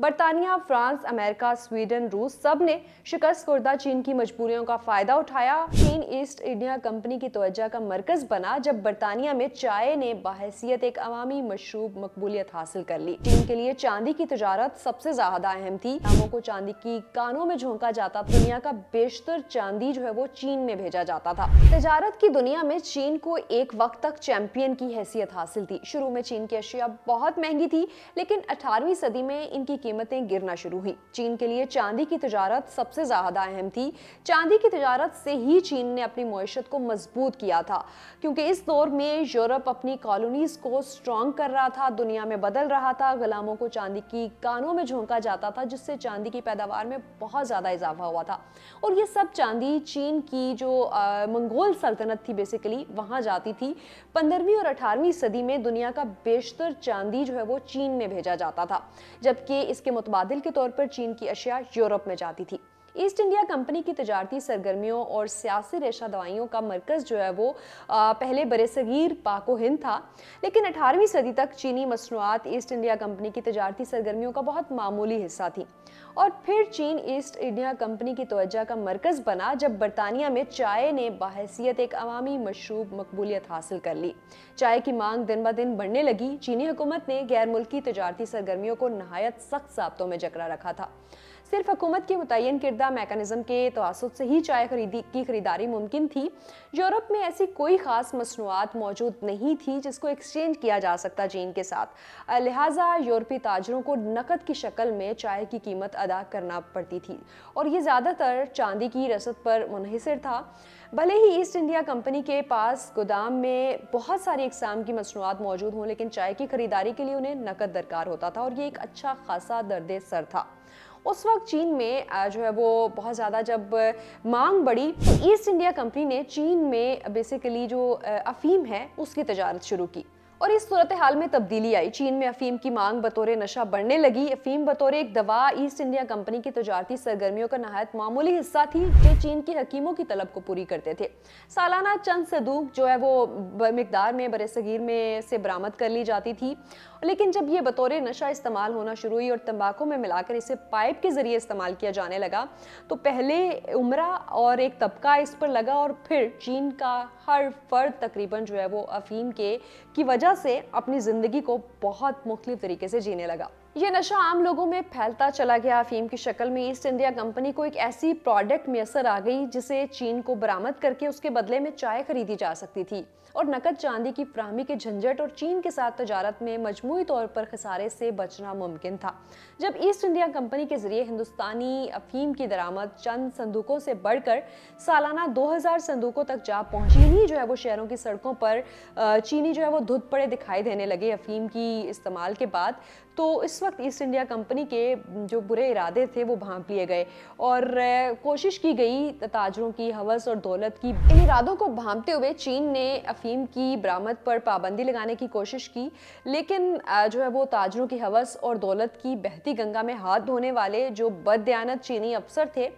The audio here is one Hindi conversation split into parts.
बरतानिया फ्रांस अमेरिका स्वीडन रूस सब ने शिकस्त खुर्दा चीन की मजबूरियों का फायदा उठाया चीन ईस्ट इंडिया कंपनी की तोज्जा का मरकज बना जब बरतानिया में चाय ने बहसीत एक अवामी मशरूब मकबूलियत हासिल कर ली चीन के लिए चांदी की तजारत सबसे ज्यादा अहम थी नामों को चांदी की कानों में झोंका जाता दुनिया का बेशतर चांदी जो है वो चीन में भेजा जाता था तजारत की दुनिया में चीन को एक वक्त तक चैंपियन की हैसियत हासिल थी शुरू में चीन की अशिया बहुत महंगी थी लेकिन अठारहवीं सदी में इनकी कीमतें गिरना शुरू हुई चीन के लिए चांदी की तजारत सबसे ज़्यादा अहम थी चांदी की तजारत से ही चीन ने अपनी मीशत को मजबूत किया था क्योंकि इस दौर में यूरोप अपनी कॉलोनीज़ को स्ट्रॉन्ग कर रहा था दुनिया में बदल रहा था गुलामों को चांदी की कानों में झोंका जाता था जिससे चांदी की पैदावार में बहुत ज़्यादा इजाफा हुआ था और ये सब चांदी चीन की जो मंगोल सल्तनत थी बेसिकली वहां जाती थी पंद्रहवीं और अठारहवीं सदी में दुनिया का बेशतर चांदी जो है वो चीन में भेजा जाता था जबकि इसके मुतबादल के तौर पर चीन की अशिया यूरोप में जाती थी ईस्ट इंडिया कंपनी की तजारती सरगर्मियों और सियासी रेशा दवाइयों का मरकज़ जो है वो आ, पहले बरसगीर पाको हिंद था लेकिन 18वीं सदी तक चीनी मसनूआत ईस्ट इंडिया कंपनी की तजारती सरगर्मियों का बहुत मामूली हिस्सा थी और फिर चीन ईस्ट इंडिया कंपनी की तोजा का मरकज बना जब बरतानिया में चाय ने बाहसीत एक अवामी मशरूब मकबूलियत हासिल कर ली चाय की मांग दिन ब दिन बढ़ने लगी चीनी हुकूमत ने गैर मुल्की तजारती सरगर्मियों को नहायत सख्त जब्तों में जकड़ा रखा था सिर्फ हुकूमत के मुतन करदा मेकानिज़म के तोसुद से ही चाय खरीदी की खरीदारी मुमकिन थी यूरोप में ऐसी कोई ख़ास मसनूआत मौजूद नहीं थी जिसको एक्सचेंज किया जा सकता चीन के साथ लिहाजा यूरोपी ताजरों को नकद की शक्ल में चाय की कीमत अदा करना पड़ती थी और ये ज़्यादातर चांदी की रसद पर मुनहसर था भले ही ईस्ट इंडिया कंपनी के पास गोदाम में बहुत सारी इकसाम की मसनूआत मौजूद हों लेकिन चाय की खरीदारी के लिए उन्हें नकद दरकार होता था और ये एक अच्छा खासा दर्द सर था उस वक्त चीन में जो है वो बहुत ज़्यादा जब मांग बढ़ी तो ईस्ट इंडिया कंपनी ने चीन में बेसिकली जो अफीम है उसकी तजारत शुरू की और इस सूरत हाल में तब्दीली आई चीन में अफीम की मांग बतौर नशा बढ़ने लगी अफीम बतौर एक दवा ईस्ट इंडिया कंपनी की तजारती सरगर्मियों का नहायत मामूली हिस्सा थी जो चीन के हकीमों की तलब को पूरी करते थे सालाना चंद सदूक जो है वो मकदार में बरसगीर में से बरामद कर ली जाती थी लेकिन जब ये बतौर नशा इस्तेमाल होना शुरू हुई और तम्बाकू में मिलाकर इसे पाइप के ज़रिए इस्तेमाल किया जाने लगा तो पहले उम्र और एक तबका इस पर लगा और फिर चीन का हर फर्द तकरीबन जो है वो अफीम के की वजह से अपनी ज़िंदगी को बहुत मुख्तलिफ तरीके से जीने लगा ये नशा आम लोगों में फैलता चला गया अफीम की शक्ल में ईस्ट इंडिया कंपनी को एक ऐसी प्रोडक्ट मैसर आ गई जिसे चीन को बरामद करके उसके बदले में चाय खरीदी जा सकती थी और नकद चांदी की फ्राहमी के झंझट और चीन के साथ तजारत में मजमू तौर पर खसारे से बचना मुमकिन था जब ईस्ट इंडिया कंपनी के जरिए हिंदुस्तानी अफीम की दरामद चंद संदूकों से बढ़कर सालाना दो संदूकों तक जा पहुंची ही जो है वो शहरों की सड़कों पर चीनी जो है वो धुत पड़े दिखाई देने लगे अफीम की इस्तेमाल के बाद तो इस वक्त ईस्ट इंडिया कंपनी के जो बुरे इरादे थे वो भांप लिए गए और कोशिश की गई ताजरों की हवस और दौलत की इन इरादों को भांपते हुए चीन ने अफीम की बरामद पर पाबंदी लगाने की कोशिश की लेकिन जो है वो ताजरों की हवस और दौलत की बहती गंगा में हाथ धोने वाले जो बदयानत चीनी अफसर थे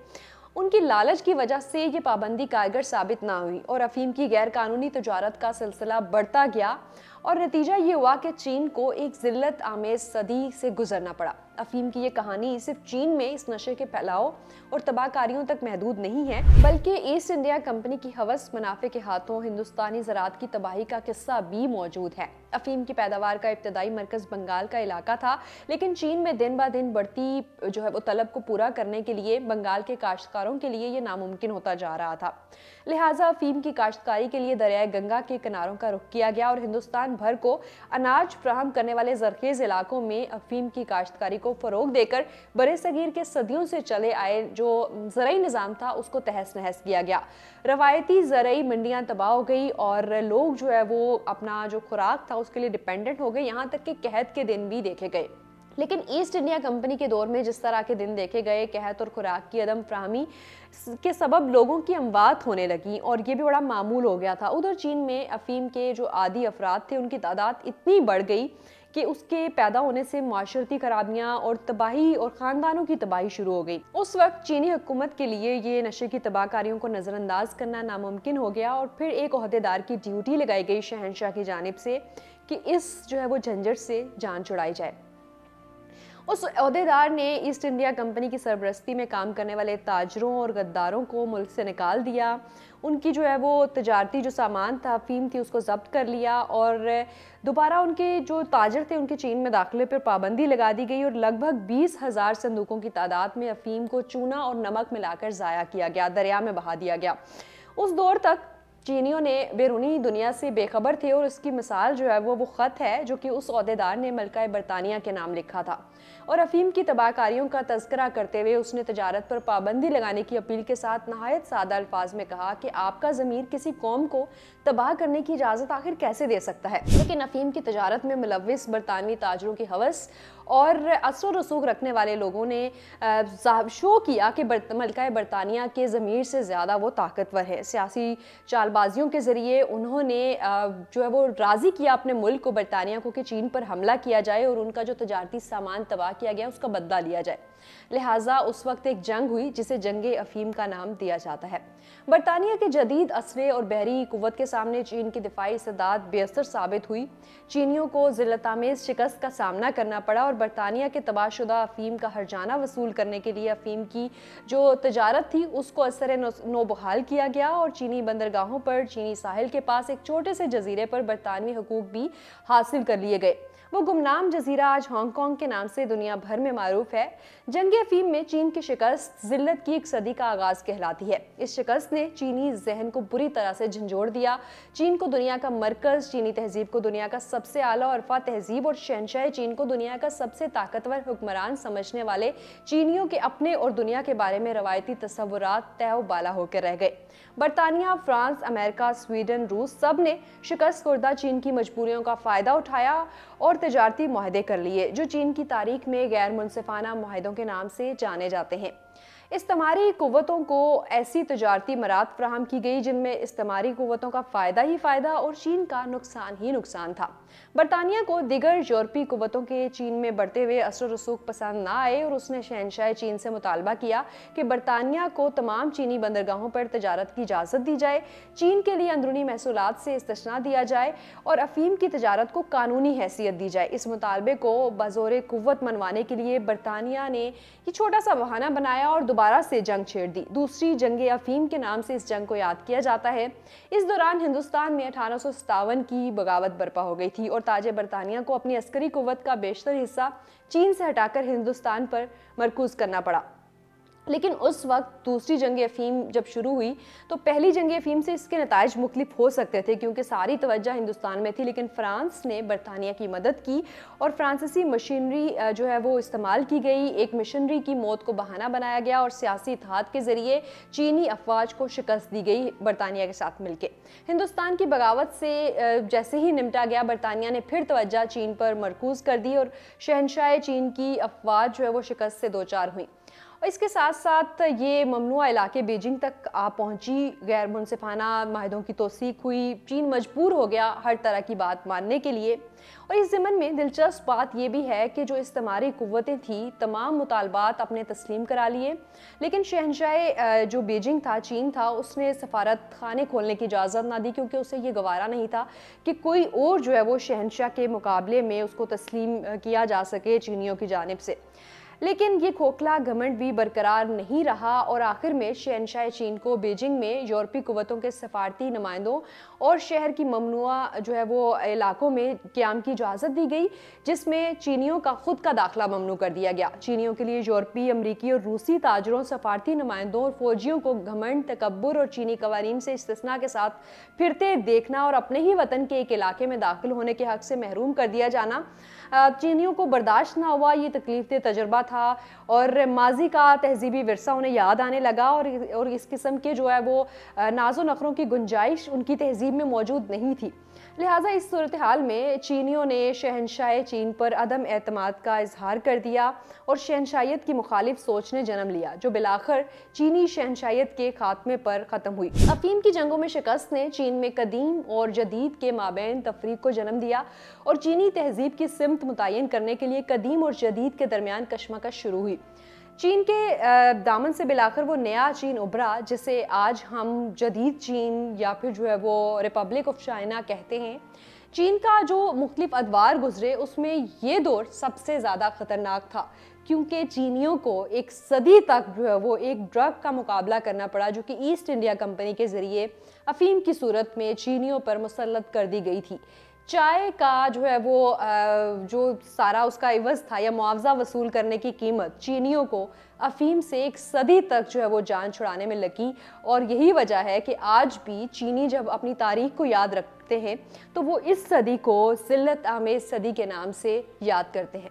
उनकी लालच की वजह से ये पाबंदी कारगर साबित ना हुई और अफीम की गैरकानूनी तजारत का सिलसिला बढ़ता गया और नतीजा ये हुआ कि चीन को एक जिल्लत आमेज सदी से गुजरना पड़ा अफीम की ये कहानी सिर्फ चीन में इस नशे के फैलाव और तबाहकारियों तक महदूद नहीं है बल्कि ईस्ट इंडिया कंपनी की हवस मुनाफे के हाथों हिंदुस्तानी ज़रात की तबाही का किस्सा भी मौजूद है अफीम की पैदावार का इब्तदाई मरकज़ बंगाल का इलाका था लेकिन चीन में दिन ब दिन बढ़ती जो है वो तलब को पूरा करने के लिए बंगाल के काश्तकारों के लिए ये नामुमकिन होता जा रहा था लिहाजा अफीम की काश्तकारी के लिए दरियाए गंगा के किनारों का रुख किया गया और हिंदुस्तान भर को अनाज फ्राहम करने वाले जरखेज इलाकों में अफीम की काश्तकारी को फ़रोग देकर बरे सगीर के सदियों से चले आए जो ज़रूरी निज़ाम था उसको तहस नहस किया गया रवायती ज़रूरी मंडियाँ तबाह हो गई और लोग जो है वो अपना जो खुराक था उसके लिए डिपेंडेंट हो गए यहाँ तक कि कहत के दिन भी देखे गए लेकिन ईस्ट इंडिया कंपनी के दौर में जिस तरह के दिन देखे गए कहत और खुराक की अदम फ्राहमी के सबब लोगों की अमवात होने लगी और ये भी बड़ा मामूल हो गया था उधर चीन में अफीम के जो आदि अफराद थे उनकी तादाद इतनी बढ़ गई कि उसके पैदा होने से माशरती खराबियाँ और तबाही और ख़ानदानों की तबाही शुरू हो गई उस वक्त चीनी हुकूमत के लिए ये नशे की तबाहकारियों को नज़रअंदाज करना नामुमकिन हो गया और फिर एक अहदेदार की ड्यूटी लगाई गई शहनशाह की जानब से कि इस जो है वो झंझट से जान छुड़ाई जाए उस अहदेदार ने ईस्ट इंडिया कंपनी की सरबरस्ती में काम करने वाले ताजरों और गद्दारों को मुल्क से निकाल दिया उनकी जो है वो तजारती जो सामान था अफीम थी उसको जब्त कर लिया और दोबारा उनके जो ताजर थे उनके चीन में दाखिले पर पाबंदी लगा दी गई और लगभग बीस हज़ार संदूकों की तादाद में अफीम को चूना और नमक मिलाकर ज़ाया किया गया दरिया में बहा दिया गया उस दौर तक चीनियों ने बैरूनी दुनिया से बेखबर थे और उसकी मिसाल जो है वो वो ख़त है जो कि उस अहदेदार ने मलका बरतानिया के नाम लिखा था और अफीम की तबाहकारियों का तस्करा करते हुए उसने तजारत पर पाबंदी लगाने की अपील के साथ नहायत सादा अल्फाज में कहा कि आपका ज़मीर किसी कौम को तबाह करने की इजाज़त आखिर कैसे दे सकता है लेकिन अफीम की तजारत में मुलविस बरतानवी ताजरों की हवस और असर रसूख रखने वाले लोगों ने शो किया कि बर्त, मलका बरतानिया के ज़मीर से ज़्यादा वो ताकतवर है सियासी चालबाजियों के ज़रिए उन्होंने जो है वो राज़ी किया अपने मुल्क को बरतानिया को कि चीन पर हमला किया जाए और उनका जो तजारती सामान तबाह किया गया उसका बदला लिया जाए लिहाजा उस वक्त एक जंग हुई जिसे जंग अफीम का नाम दिया जाता है बरतानिया के जदीद असले और बहरी कुत के सामने चीन की दिफाई सदात बेअसर साबित हुई चीनियों को जिलतामेज शिकस्त का सामना करना पड़ा और बरतानिया के तबाहशुदा अफीम का हरजाना वसूल करने के लिए अफीम की जो तजारत थी उसको असर नोबहाल किया गया और चीनी बंदरगाहों पर चीनी साहिल के पास एक छोटे से जजीरे पर बरतानवी हकूक भी हासिल कर लिए गए वो गुमनाम जजीरा आज हांगकांग के नाम से दुनिया भर में मारूफ है जंग अफीम में चीन की शिकस्त जिल्लत की एक सदी का आगाज कहलाती है इस शिकस्त ने चीनी जहन को बुरी तरह से झंझोड़ दिया चीन को दुनिया का मरकज चीनी तहजीब को दुनिया का सबसे आला औरफा तहजीब और शहनशाह चीन को दुनिया का सबसे ताकतवर हुक्मरान समझने वाले चीनियों के अपने और दुनिया के बारे में रवायती तस्वुर तय बाला होकर रह गए बरतानिया फ्रांस अमेरिका स्वीडन रूस सब ने शिकस्त खुर्दा चीन की मजबूरियों का फ़ायदा उठाया और तजारती माहे कर लिए जो चीन की तारीख में गैर मुनफाना माहों के नाम से जाने जाते हैं इस्तेमारी कुतों को ऐसी तजारती मरात फ्राहम की गई जिनमें इस्तेमारी कुतों का फ़ायदा ही फ़ायदा और चीन का नुकसान ही नुकसान था बरतानिया को दिगर यूरोपीय कुतों के चीन में बढ़ते हुए असर रसूख पसंद ना आए और उसने शहनशाह चीन से मुतालबा किया कि बरतानिया को तमाम चीनी बंदरगाहों पर तजारत की इजाज़त दी जाए चीन के लिए अंदरूनी महसूल से इस्तना दिया जाए और अफीम की तजारत को कानूनी हैसियत दी जाए इस मुतालबे को बज़ोर कुत मनवाने के लिए बरतानिया ने ये छोटा सा बहाना बनाया और दोबारा से जंग छेड़ दी दूसरी जंग अफीम के नाम से इस जंग को याद किया जाता है इस दौरान हिंदुस्तान में अठारह की बगावत बर्पा हो गई थी की और ताज बरतानिया को अपनी अस्करी कुत का बेशतर हिस्सा चीन से हटाकर हिंदुस्तान पर मरकूज करना पड़ा लेकिन उस वक्त दूसरी जंग अफ़ीम जब शुरू हुई तो पहली जंग अफ़ीम से इसके नतज मुख्तफ हो सकते थे क्योंकि सारी तवज्जो हिंदुस्तान में थी लेकिन फ़्रांस ने बरतानिया की मदद की और फ्रांसीसी मशीनरी जो है वो इस्तेमाल की गई एक मशीनरी की मौत को बहाना बनाया गया और सियासी इतिहाद के ज़रिए चीनी अफवाज को शिकस्त दी गई बरतानिया के साथ मिलकर हिंदुस्तान की बगावत से जैसे ही निमटा गया बरतानिया ने फिर तोज्जह चीन पर मरकूज़ कर दी और शहनशाह चीन की अफवाज जो है वो शिकस्त से दो चार हुई इसके साथ साथ ये ममनुआ इलाके बीजिंग तक आ पहुंची गैर मुनसिफाना माहों की तोसीक हुई चीन मजबूर हो गया हर तरह की बात मानने के लिए और इस ज़मन में दिलचस्प बात यह भी है कि जो इस्तेमारी कुतें थी तमाम मुतालबात अपने तस्लीम करा लिए लेकिन शहनशाह जो बीजिंग था चीन था उसने सफारत खाने खोलने की इजाज़त ना दी क्योंकि उसे ये गवारा नहीं था कि कोई और जो है वो शहनशाह के मुकाबले में उसको तस्लीम किया जा सके चीनियों की जानब से लेकिन ये खोखला घमंड भी बरकरार नहीं रहा और आखिर में शहनशाह चीन को बीजिंग में यूरोपी कुतों के सफारती नुमाइंदों और शहर की ममनुआ जो है वो इलाकों में क्याम की इजाज़त दी गई जिसमें चीनियों का खुद का दाखिला ममनू कर दिया गया चीनियों के लिए यूरोपी अमरीकी और रूसी ताजरों सफारती नुमाइंदों और फौजियों को घमंड तकबर और चीनी कवानीन से इसना के साथ फिरते देखना और अपने ही वतन के एक इलाके में दाखिल होने के हक से महरूम कर दिया जाना चीनियों को बर्दाश्त ना हुआ ये तकलीफ दे तजर्बा था और माजी का तहजीबी वरसा उन्हें याद आने लगा और और इस किस्म के जो है वो नाजो नखरों की गुंजाइश उनकी तहजीब में मौजूद नहीं थी लिहाजा इस सूरत हाल में चीनियों ने शहनशाह चीन पर अदम अतमाद का इजहार कर दिया और शहनशाहत की मुखालिफ सोच ने जन्म लिया जो बिलाखर चीनी शहनशाहत के खात्मे पर ख़त्म हुई अफीम की जंगों में शिकस्त ने चीन में कदीम और जदीद के माबेन तफरीक को जन्म दिया और चीनी तहजीब की सिमत मुतन करने के लिए कदीम और जदीद के दरमियान कश्मकश शुरू हुई चीन के दामन से मिलाकर वो नया चीन उभरा जिसे आज हम जदीद चीन या फिर जो है वो रिपब्लिक ऑफ चाइना कहते हैं चीन का जो मुख्तफ अदवार गुजरे उसमें ये दौर सबसे ज़्यादा ख़तरनाक था क्योंकि चीनियों को एक सदी तक जो है वो एक ड्रग का मुकाबला करना पड़ा जो कि ईस्ट इंडिया कंपनी के ज़रिए अफीम की सूरत में चीनियों पर मुसलत कर दी गई थी चाय का जो है वो जो सारा उसका इवज था या मुआवजा वसूल करने की कीमत चीनियों को अफीम से एक सदी तक जो है वो जान छुड़ाने में लगी और यही वजह है कि आज भी चीनी जब अपनी तारीख को याद रखते हैं तो वो इस सदी को सिल्लत आमेज सदी के नाम से याद करते हैं